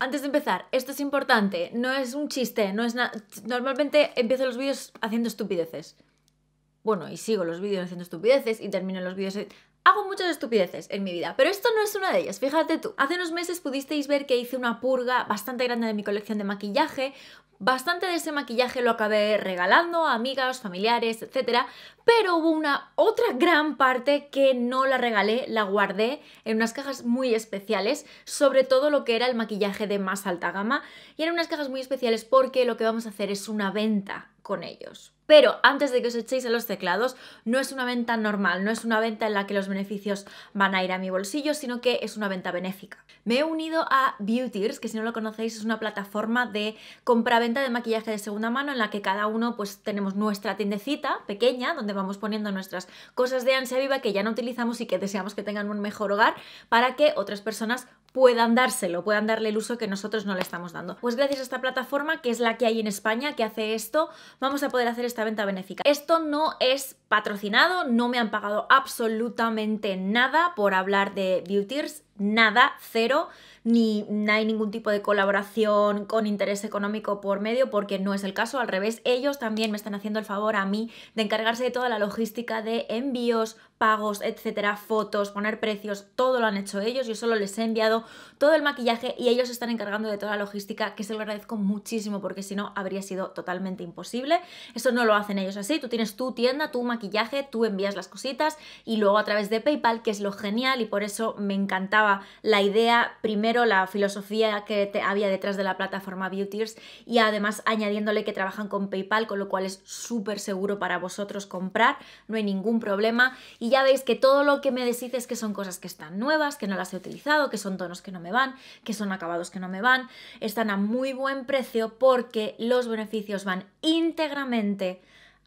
Antes de empezar, esto es importante, no es un chiste, no es nada. Normalmente empiezo los vídeos haciendo estupideces. Bueno, y sigo los vídeos haciendo estupideces y termino los vídeos Hago muchas estupideces en mi vida, pero esto no es una de ellas, fíjate tú. Hace unos meses pudisteis ver que hice una purga bastante grande de mi colección de maquillaje, Bastante de ese maquillaje lo acabé regalando a amigas, familiares, etc. Pero hubo una otra gran parte que no la regalé, la guardé en unas cajas muy especiales, sobre todo lo que era el maquillaje de más alta gama. Y eran unas cajas muy especiales porque lo que vamos a hacer es una venta con ellos. Pero antes de que os echéis a los teclados, no es una venta normal, no es una venta en la que los beneficios van a ir a mi bolsillo, sino que es una venta benéfica. Me he unido a Beautiers, que si no lo conocéis es una plataforma de compra-venta de maquillaje de segunda mano en la que cada uno pues tenemos nuestra tiendecita pequeña donde vamos poniendo nuestras cosas de ansia viva que ya no utilizamos y que deseamos que tengan un mejor hogar para que otras personas puedan dárselo, puedan darle el uso que nosotros no le estamos dando. Pues gracias a esta plataforma, que es la que hay en España, que hace esto, vamos a poder hacer esta venta benéfica. Esto no es patrocinado, no me han pagado absolutamente nada por hablar de Beautiers, nada, cero, ni hay ningún tipo de colaboración con interés económico por medio, porque no es el caso, al revés, ellos también me están haciendo el favor a mí de encargarse de toda la logística de envíos, pagos, etcétera, fotos, poner precios, todo lo han hecho ellos, yo solo les he enviado todo el maquillaje y ellos se están encargando de toda la logística, que se lo agradezco muchísimo porque si no habría sido totalmente imposible. Eso no lo hacen ellos así, tú tienes tu tienda, tu maquillaje, tú envías las cositas y luego a través de PayPal, que es lo genial y por eso me encantaba la idea, primero la filosofía que te había detrás de la plataforma Beautiers y además añadiéndole que trabajan con PayPal, con lo cual es súper seguro para vosotros comprar, no hay ningún problema. Y ya veis que todo lo que me decís es que son cosas que están nuevas, que no las he utilizado, que son tonos que no me van, que son acabados que no me van, están a muy buen precio porque los beneficios van íntegramente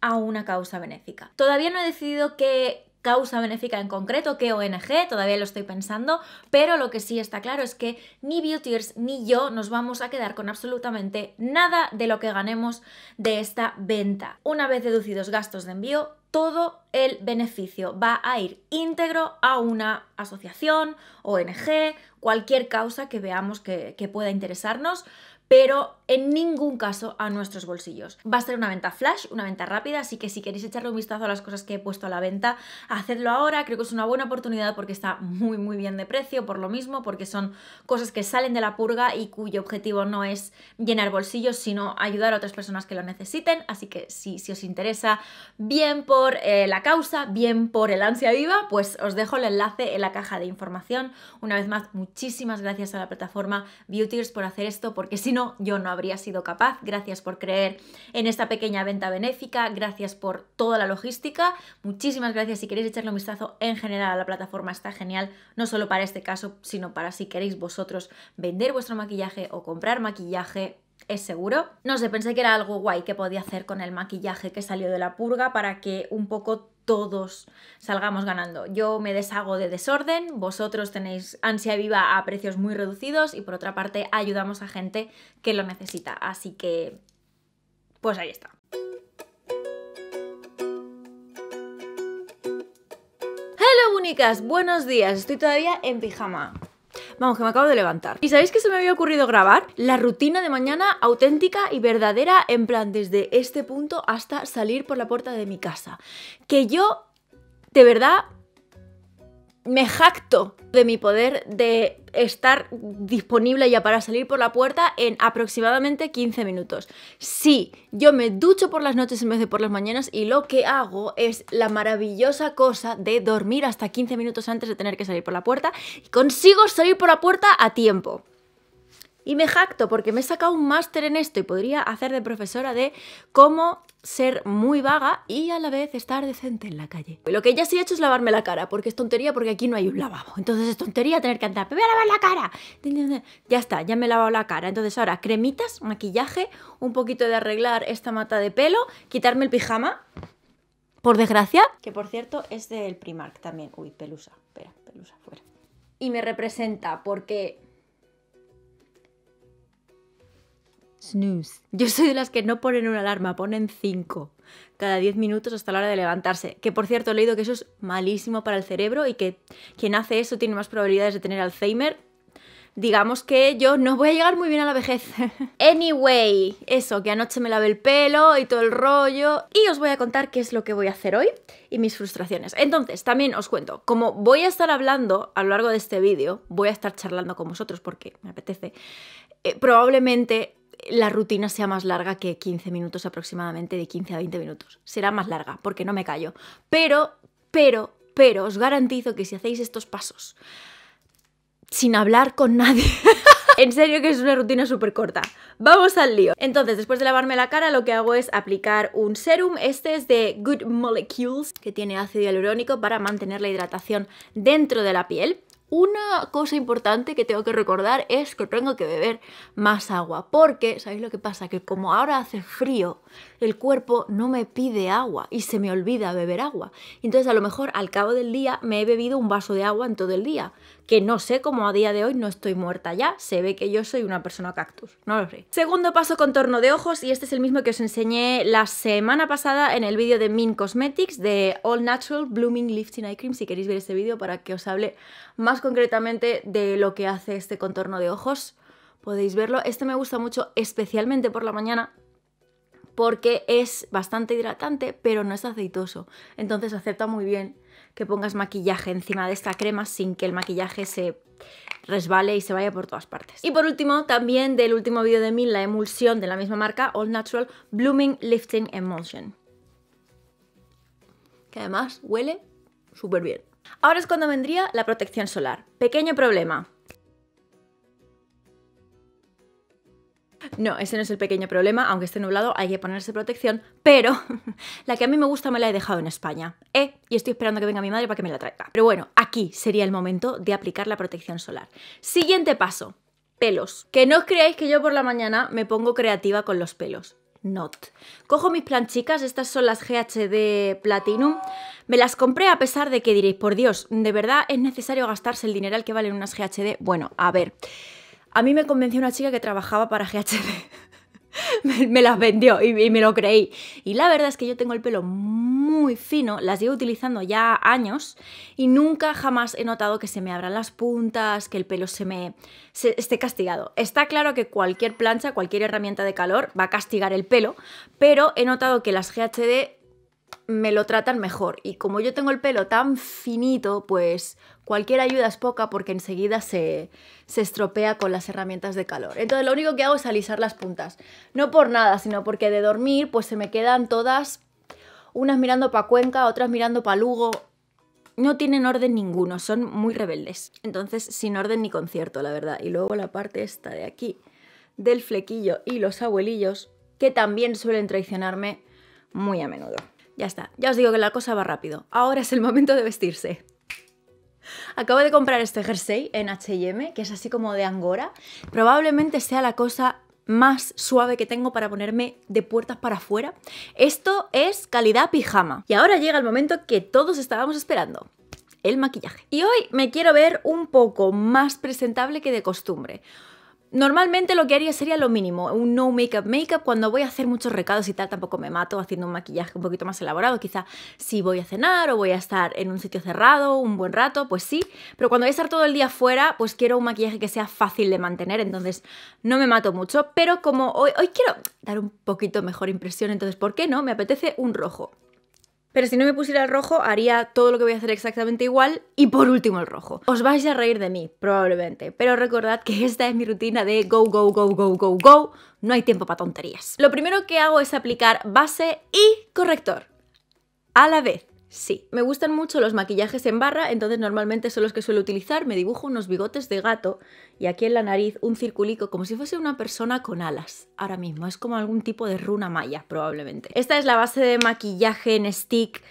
a una causa benéfica. Todavía no he decidido que causa benéfica en concreto, qué ONG, todavía lo estoy pensando, pero lo que sí está claro es que ni Beautyers ni yo nos vamos a quedar con absolutamente nada de lo que ganemos de esta venta. Una vez deducidos gastos de envío, todo el beneficio va a ir íntegro a una asociación, ONG, cualquier causa que veamos que, que pueda interesarnos, pero en ningún caso a nuestros bolsillos. Va a ser una venta flash, una venta rápida, así que si queréis echarle un vistazo a las cosas que he puesto a la venta, hacedlo ahora, creo que es una buena oportunidad porque está muy muy bien de precio, por lo mismo, porque son cosas que salen de la purga y cuyo objetivo no es llenar bolsillos, sino ayudar a otras personas que lo necesiten, así que si, os interesa, bien por eh, la causa, bien por el ansia viva, pues os dejo el enlace en la caja de información. Una vez más, muchísimas gracias a la plataforma Beautyers por hacer esto, porque si yo no habría sido capaz. Gracias por creer en esta pequeña venta benéfica, gracias por toda la logística, muchísimas gracias. Si queréis echarle un vistazo en general a la plataforma, está genial, no solo para este caso, sino para si queréis vosotros vender vuestro maquillaje o comprar maquillaje, es seguro. No sé, pensé que era algo guay que podía hacer con el maquillaje que salió de la purga para que un poco todos salgamos ganando. Yo me deshago de desorden, vosotros tenéis ansia viva a precios muy reducidos y por otra parte ayudamos a gente que lo necesita. Así que, pues ahí está. Hello, únicas, buenos días. Estoy todavía en pijama. Vamos, que me acabo de levantar. ¿Y sabéis que se me había ocurrido grabar? La rutina de mañana auténtica y verdadera, en plan desde este punto hasta salir por la puerta de mi casa. Que yo, de verdad, me jacto de mi poder de estar disponible ya para salir por la puerta en aproximadamente 15 minutos. Sí, yo me ducho por las noches en vez de por las mañanas y lo que hago es la maravillosa cosa de dormir hasta 15 minutos antes de tener que salir por la puerta y consigo salir por la puerta a tiempo. Y me jacto porque me he sacado un máster en esto y podría hacer de profesora de cómo ser muy vaga y a la vez estar decente en la calle. Lo que ya sí he hecho es lavarme la cara, porque es tontería porque aquí no hay un lavabo. Entonces es tontería tener que andar, ¡pero voy a lavar la cara. Ya está, ya me he lavado la cara. Entonces ahora cremitas, maquillaje, un poquito de arreglar esta mata de pelo, quitarme el pijama, por desgracia. Que por cierto es del Primark también. Uy, pelusa, espera, pelusa fuera. Y me representa porque news Yo soy de las que no ponen una alarma, ponen cinco cada 10 minutos hasta la hora de levantarse. Que por cierto, he leído que eso es malísimo para el cerebro y que quien hace eso tiene más probabilidades de tener Alzheimer. Digamos que yo no voy a llegar muy bien a la vejez. anyway, eso, que anoche me lavé el pelo y todo el rollo. Y os voy a contar qué es lo que voy a hacer hoy y mis frustraciones. Entonces, también os cuento, como voy a estar hablando a lo largo de este vídeo, voy a estar charlando con vosotros porque me apetece, eh, probablemente la rutina sea más larga que 15 minutos aproximadamente, de 15 a 20 minutos. Será más larga, porque no me callo. Pero, pero, pero, os garantizo que si hacéis estos pasos sin hablar con nadie... En serio que es una rutina súper corta. Vamos al lío. Entonces, después de lavarme la cara, lo que hago es aplicar un serum. Este es de Good Molecules, que tiene ácido hialurónico para mantener la hidratación dentro de la piel. Una cosa importante que tengo que recordar es que tengo que beber más agua, porque ¿sabéis lo que pasa? Que como ahora hace frío, el cuerpo no me pide agua y se me olvida beber agua. Entonces a lo mejor al cabo del día me he bebido un vaso de agua en todo el día, que no sé cómo a día de hoy no estoy muerta ya, se ve que yo soy una persona cactus, no lo sé. Segundo paso, contorno de ojos, y este es el mismo que os enseñé la semana pasada en el vídeo de Min Cosmetics de All Natural Blooming Lifting Eye Cream, si queréis ver este vídeo para que os hable más concretamente de lo que hace este contorno de ojos, podéis verlo. Este me gusta mucho, especialmente por la mañana, porque es bastante hidratante, pero no es aceitoso, entonces acepta muy bien que pongas maquillaje encima de esta crema sin que el maquillaje se resbale y se vaya por todas partes. Y por último, también del último vídeo de mí, la emulsión de la misma marca, All Natural Blooming Lifting Emulsion. Que además huele súper bien. Ahora es cuando vendría la protección solar. Pequeño problema, No, ese no es el pequeño problema, aunque esté nublado hay que ponerse protección, pero la que a mí me gusta me la he dejado en España, ¿eh? Y estoy esperando que venga mi madre para que me la traiga. Pero bueno, aquí sería el momento de aplicar la protección solar. Siguiente paso, pelos. Que no os creáis que yo por la mañana me pongo creativa con los pelos. Not. Cojo mis planchicas, estas son las GHD Platinum. Me las compré a pesar de que diréis, por Dios, ¿de verdad es necesario gastarse el dinero al que valen unas GHD? Bueno, a ver, a mí me convenció una chica que trabajaba para GHD. me, las vendió y, me lo creí. Y la verdad es que yo tengo el pelo muy fino, las llevo utilizando ya años y nunca jamás he notado que se me abran las puntas, que el pelo se me esté castigado. Está claro que cualquier plancha, cualquier herramienta de calor va a castigar el pelo, pero he notado que las GHD me lo tratan mejor. Y como yo tengo el pelo tan finito, pues cualquier ayuda es poca porque enseguida se, se estropea con las herramientas de calor. Entonces lo único que hago es alisar las puntas. No por nada, sino porque de dormir pues se me quedan todas, unas mirando para Cuenca, otras mirando para Lugo. No tienen orden ninguno, son muy rebeldes. Entonces sin orden ni concierto, la verdad. Y luego la parte esta de aquí, del flequillo y los abuelillos, que también suelen traicionarme muy a menudo. Ya está, ya os digo que la cosa va rápido. Ahora es el momento de vestirse. Acabo de comprar este jersey en H&M, que es así como de angora. Probablemente sea la cosa más suave que tengo para ponerme de puertas para afuera. Esto es calidad pijama. Y ahora llega el momento que todos estábamos esperando el maquillaje. Y hoy me quiero ver un poco más presentable que de costumbre. Normalmente lo que haría sería lo mínimo, un no makeup makeup cuando voy a hacer muchos recados y tal, tampoco me mato haciendo un maquillaje un poquito más elaborado, quizá si voy a cenar o voy a estar en un sitio cerrado un buen rato, pues sí, pero cuando voy a estar todo el día fuera, pues quiero un maquillaje que sea fácil de mantener, entonces no me mato mucho, pero como hoy, hoy quiero dar un poquito mejor impresión, entonces ¿por qué no? Me apetece un rojo. Pero si no me pusiera el rojo, haría todo lo que voy a hacer exactamente igual. Y por último, el rojo. Os vais a reír de mí, probablemente. Pero recordad que esta es mi rutina de go, go, go, go, go, go. No hay tiempo para tonterías. Lo primero que hago es aplicar base y corrector. A la vez. Sí, me gustan mucho los maquillajes en barra, entonces normalmente son los que suelo utilizar. Me dibujo unos bigotes de gato y aquí en la nariz un circulico como si fuese una persona con alas. Ahora mismo es como algún tipo de runa maya probablemente. Esta es la base de maquillaje en stick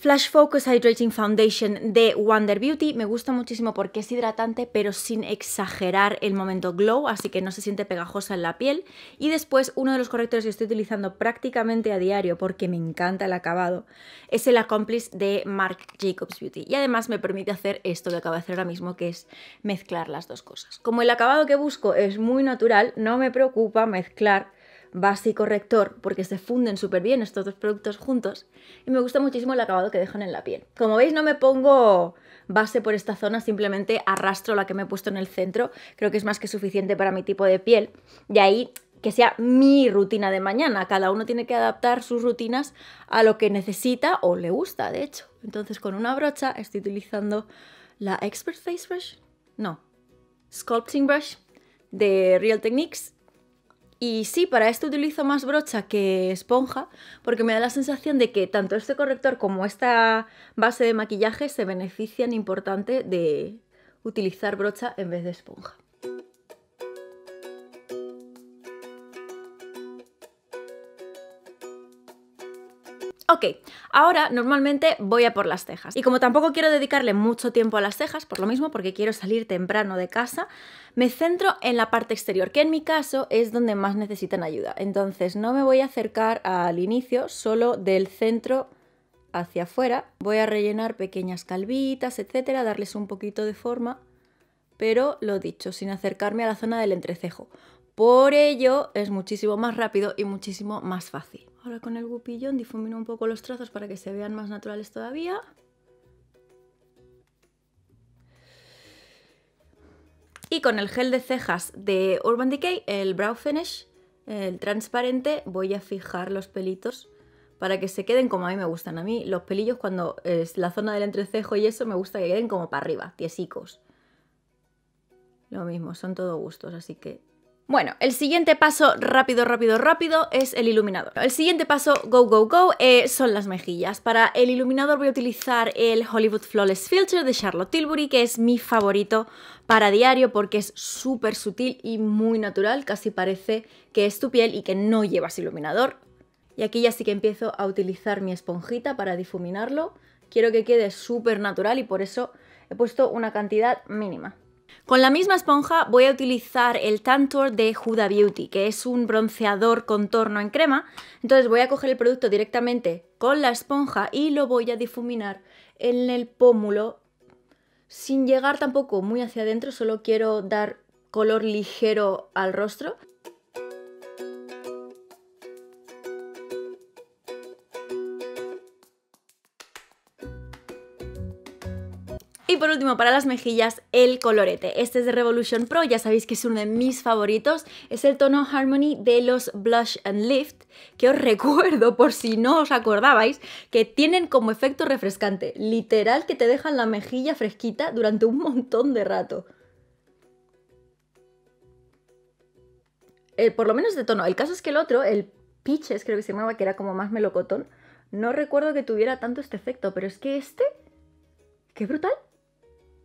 Flash Focus Hydrating Foundation de Wonder Beauty. Me gusta muchísimo porque es hidratante pero sin exagerar el momento glow, así que no se siente pegajosa en la piel. Y después uno de los correctores que estoy utilizando prácticamente a diario porque me encanta el acabado es el Accomplice de Marc Jacobs Beauty. Y además me permite hacer esto que acabo de hacer ahora mismo, que es mezclar las dos cosas. Como el acabado que busco es muy natural, no me preocupa mezclar base y corrector porque se funden súper bien estos dos productos juntos y me gusta muchísimo el acabado que dejan en la piel. Como veis no me pongo base por esta zona, simplemente arrastro la que me he puesto en el centro, creo que es más que suficiente para mi tipo de piel y ahí que sea mi rutina de mañana. Cada uno tiene que adaptar sus rutinas a lo que necesita o le gusta, de hecho. Entonces con una brocha estoy utilizando la Expert Face Brush, no, Sculpting Brush de Real Techniques y sí, para esto utilizo más brocha que esponja, porque me da la sensación de que tanto este corrector como esta base de maquillaje se benefician importante de utilizar brocha en vez de esponja. Ok, ahora normalmente voy a por las cejas. Y como tampoco quiero dedicarle mucho tiempo a las cejas, por lo mismo, porque quiero salir temprano de casa, me centro en la parte exterior, que en mi caso es donde más necesitan ayuda. Entonces no me voy a acercar al inicio, solo del centro hacia afuera. Voy a rellenar pequeñas calvitas, etcétera, darles un poquito de forma, pero lo dicho, sin acercarme a la zona del entrecejo. Por ello es muchísimo más rápido y muchísimo más fácil. Ahora con el gupillón difumino un poco los trazos para que se vean más naturales todavía. Y con el gel de cejas de Urban Decay, el Brow Finish, el transparente, voy a fijar los pelitos para que se queden como a mí me gustan. A mí los pelillos cuando es la zona del entrecejo y eso me gusta que queden como para arriba, tiesicos. Lo mismo, son todo gustos, así que bueno, el siguiente paso rápido, rápido, rápido es el iluminador. El siguiente paso, go, go, go, eh, son las mejillas. Para el iluminador voy a utilizar el Hollywood Flawless Filter de Charlotte Tilbury, que es mi favorito para diario porque es súper sutil y muy natural, casi parece que es tu piel y que no llevas iluminador. Y aquí ya sí que empiezo a utilizar mi esponjita para difuminarlo. Quiero que quede súper natural y por eso he puesto una cantidad mínima. Con la misma esponja voy a utilizar el Tantor de Huda Beauty, que es un bronceador contorno en crema. Entonces voy a coger el producto directamente con la esponja y lo voy a difuminar en el pómulo sin llegar tampoco muy hacia adentro, solo quiero dar color ligero al rostro. último, para las mejillas, el colorete. Este es de Revolution Pro, ya sabéis que es uno de mis favoritos. Es el tono Harmony de los Blush and Lift, que os recuerdo, por si no os acordabais, que tienen como efecto refrescante. Literal que te dejan la mejilla fresquita durante un montón de rato. el eh, por lo menos de tono. El caso es que el otro, el Peaches creo que se llamaba, que era como más melocotón, no recuerdo que tuviera tanto este efecto, pero es que este... ¡Qué brutal!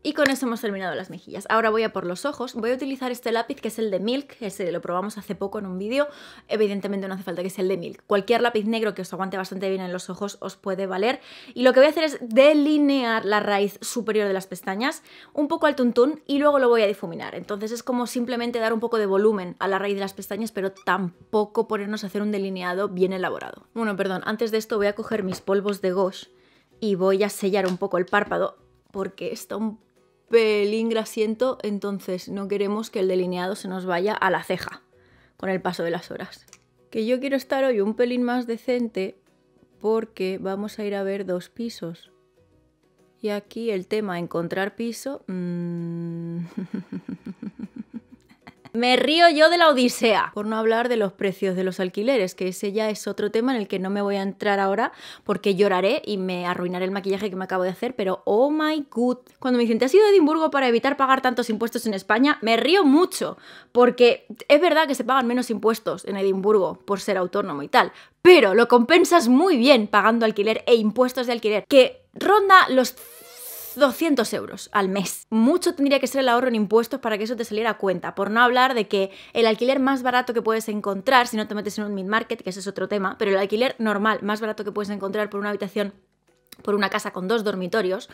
Y con eso hemos terminado las mejillas. Ahora voy a por los ojos. Voy a utilizar este lápiz que es el de Milk, ese lo probamos hace poco en un vídeo. Evidentemente no hace falta que sea el de Milk. Cualquier lápiz negro que os aguante bastante bien en los ojos os puede valer. Y lo que voy a hacer es delinear la raíz superior de las pestañas un poco al tuntún y luego lo voy a difuminar. Entonces es como simplemente dar un poco de volumen a la raíz de las pestañas, pero tampoco ponernos a hacer un delineado bien elaborado. Bueno, perdón, antes de esto voy a coger mis polvos de gosh y voy a sellar un poco el párpado porque está un pelín grasiento, entonces no queremos que el delineado se nos vaya a la ceja con el paso de las horas. Que yo quiero estar hoy un pelín más decente porque vamos a ir a ver dos pisos. Y aquí el tema encontrar piso... Mm. Me río yo de la odisea, por no hablar de los precios de los alquileres, que ese ya es otro tema en el que no me voy a entrar ahora porque lloraré y me arruinaré el maquillaje que me acabo de hacer, pero oh my god. Cuando me dicen, ¿te has ido a Edimburgo para evitar pagar tantos impuestos en España? Me río mucho, porque es verdad que se pagan menos impuestos en Edimburgo por ser autónomo y tal, pero lo compensas muy bien pagando alquiler e impuestos de alquiler, que ronda los 200 euros al mes. Mucho tendría que ser el ahorro en impuestos para que eso te saliera a cuenta, por no hablar de que el alquiler más barato que puedes encontrar, si no te metes en un mid-market, que ese es otro tema, pero el alquiler normal más barato que puedes encontrar por una habitación, por una casa con dos dormitorios,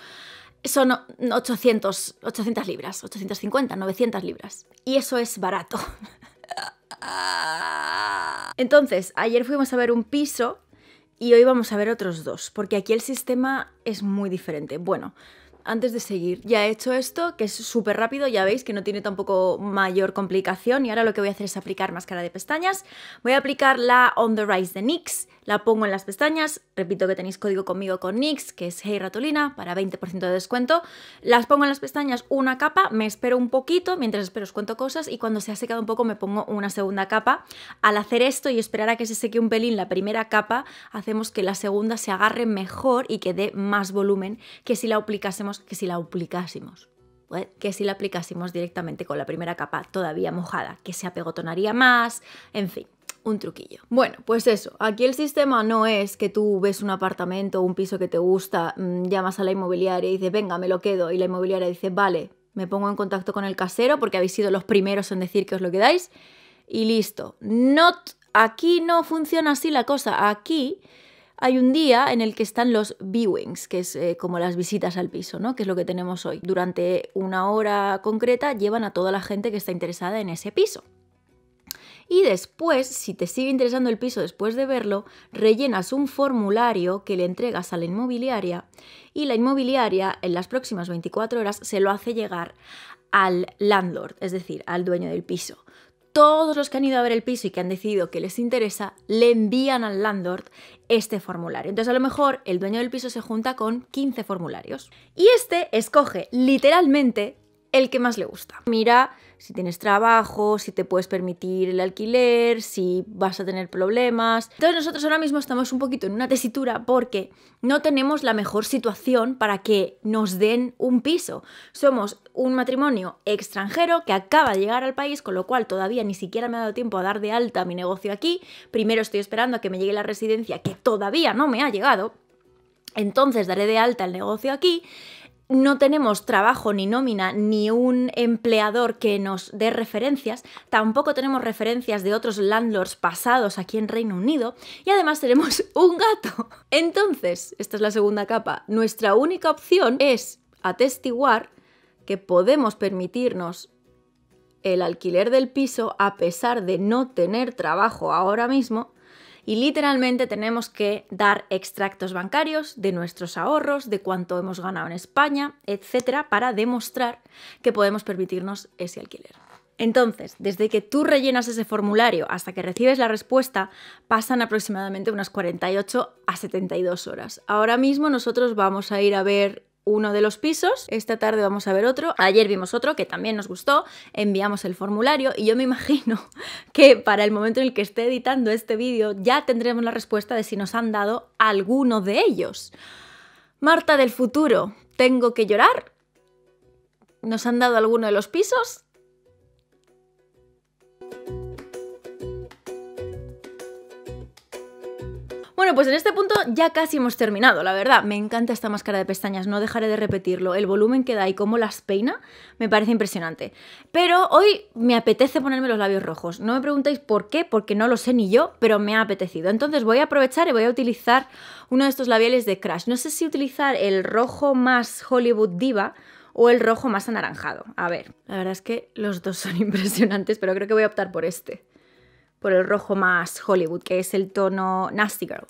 son 800, 800 libras, 850, 900 libras. Y eso es barato. Entonces, ayer fuimos a ver un piso y hoy vamos a ver otros dos, porque aquí el sistema es muy diferente. Bueno, antes de seguir, ya he hecho esto, que es súper rápido, ya veis que no tiene tampoco mayor complicación y ahora lo que voy a hacer es aplicar máscara de pestañas. Voy a aplicar la On The Rise de NYX, la pongo en las pestañas, repito que tenéis código conmigo con NYX, que es Hey Ratolina, para 20% de descuento. Las pongo en las pestañas una capa, me espero un poquito, mientras espero os cuento cosas y cuando se ha secado un poco me pongo una segunda capa. Al hacer esto y esperar a que se seque un pelín la primera capa, hacemos que la segunda se agarre mejor y que dé más volumen que si la aplicásemos que si la aplicásemos. ¿eh? Que si la aplicásemos directamente con la primera capa todavía mojada, que se apegotonaría más, en fin un truquillo. Bueno, pues eso, aquí el sistema no es que tú ves un apartamento, o un piso que te gusta, mm, llamas a la inmobiliaria y dices, venga, me lo quedo, y la inmobiliaria dice, vale, me pongo en contacto con el casero porque habéis sido los primeros en decir que os lo quedáis, y listo. aquí no funciona así la cosa, aquí hay un día en el que están los viewings, que es eh, como las visitas al piso, ¿no? Que es lo que tenemos hoy. Durante una hora concreta llevan a toda la gente que está interesada en ese piso. Y después, si te sigue interesando el piso después de verlo, rellenas un formulario que le entregas a la inmobiliaria y la inmobiliaria en las próximas 24 horas se lo hace llegar al landlord, es decir, al dueño del piso todos los que han ido a ver el piso y que han decidido que les interesa, le envían al landlord este formulario. Entonces a lo mejor el dueño del piso se junta con 15 formularios. Y este escoge literalmente el que más le gusta. Mira si tienes trabajo, si te puedes permitir el alquiler, si vas a tener problemas. Entonces nosotros ahora mismo estamos un poquito en una tesitura porque no tenemos la mejor situación para que nos den un piso. Somos un matrimonio extranjero que acaba de llegar al país, con lo cual todavía ni siquiera me ha dado tiempo a dar de alta mi negocio aquí. Primero estoy esperando a que me llegue la residencia que todavía no me ha llegado. Entonces daré de alta el negocio aquí no tenemos trabajo ni nómina ni un empleador que nos dé referencias, tampoco tenemos referencias de otros landlords pasados aquí en Reino Unido y además tenemos un gato. Entonces, esta es la segunda capa, nuestra única opción es atestiguar que podemos permitirnos el alquiler del piso a pesar de no tener trabajo ahora mismo y literalmente tenemos que dar extractos bancarios de nuestros ahorros, de cuánto hemos ganado en España, etcétera, para demostrar que podemos permitirnos ese alquiler. Entonces, desde que tú rellenas ese formulario hasta que recibes la respuesta, pasan aproximadamente unas 48 a 72 horas. Ahora mismo nosotros vamos a ir a ver uno de los pisos, esta tarde vamos a ver otro, ayer vimos otro que también nos gustó, enviamos el formulario y yo me imagino que para el momento en el que esté editando este vídeo ya tendremos la respuesta de si nos han dado alguno de ellos. Marta del futuro, ¿tengo que llorar? ¿Nos han dado alguno de los pisos? Bueno, pues en este punto ya casi hemos terminado, la verdad. Me encanta esta máscara de pestañas, no dejaré de repetirlo. El volumen que da y cómo las peina me parece impresionante. Pero hoy me apetece ponerme los labios rojos. No me preguntéis por qué, porque no lo sé ni yo, pero me ha apetecido. Entonces voy a aprovechar y voy a utilizar uno de estos labiales de Crash. No sé si utilizar el rojo más Hollywood Diva o el rojo más anaranjado. A ver, la verdad es que los dos son impresionantes, pero creo que voy a optar por este por el rojo más Hollywood, que es el tono Nasty Girl.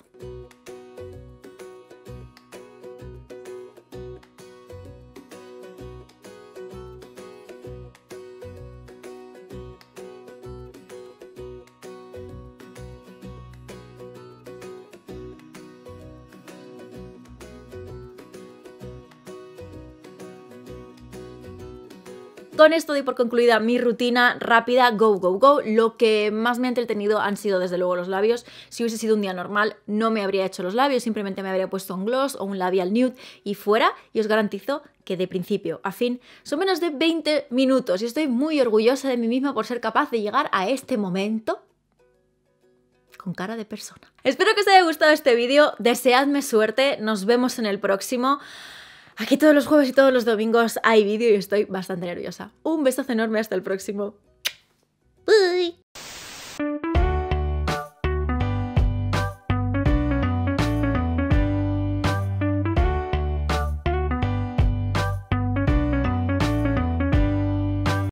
con esto doy por concluida mi rutina rápida, go, go, go. Lo que más me ha entretenido han sido desde luego los labios. Si hubiese sido un día normal, no me habría hecho los labios, simplemente me habría puesto un gloss o un labial nude y fuera. Y os garantizo que de principio a fin son menos de 20 minutos y estoy muy orgullosa de mí misma por ser capaz de llegar a este momento con cara de persona. Espero que os haya gustado este vídeo, deseadme suerte, nos vemos en el próximo. Aquí todos los jueves y todos los domingos hay vídeo y estoy bastante nerviosa. Un besazo enorme, hasta el próximo. Bye.